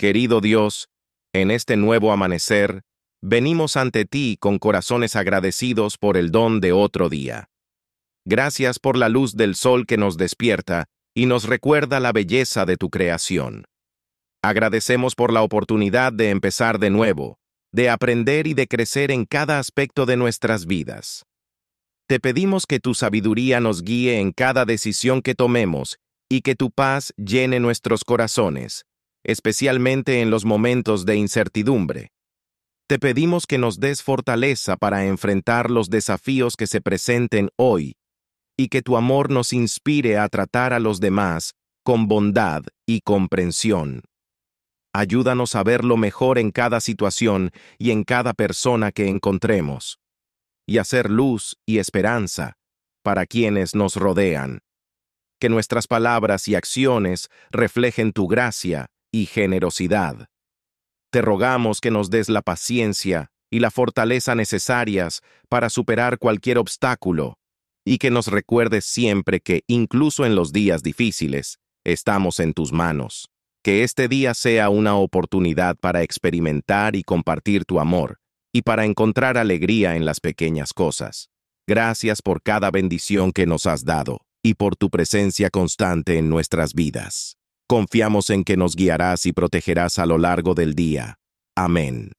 Querido Dios, en este nuevo amanecer, venimos ante ti con corazones agradecidos por el don de otro día. Gracias por la luz del sol que nos despierta y nos recuerda la belleza de tu creación. Agradecemos por la oportunidad de empezar de nuevo, de aprender y de crecer en cada aspecto de nuestras vidas. Te pedimos que tu sabiduría nos guíe en cada decisión que tomemos y que tu paz llene nuestros corazones, especialmente en los momentos de incertidumbre. Te pedimos que nos des fortaleza para enfrentar los desafíos que se presenten hoy y que tu amor nos inspire a tratar a los demás con bondad y comprensión. Ayúdanos a ver lo mejor en cada situación y en cada persona que encontremos, y hacer luz y esperanza para quienes nos rodean. Que nuestras palabras y acciones reflejen tu gracia y generosidad. Te rogamos que nos des la paciencia y la fortaleza necesarias para superar cualquier obstáculo, y que nos recuerdes siempre que, incluso en los días difíciles, estamos en tus manos. Que este día sea una oportunidad para experimentar y compartir tu amor, y para encontrar alegría en las pequeñas cosas. Gracias por cada bendición que nos has dado, y por tu presencia constante en nuestras vidas. Confiamos en que nos guiarás y protegerás a lo largo del día. Amén.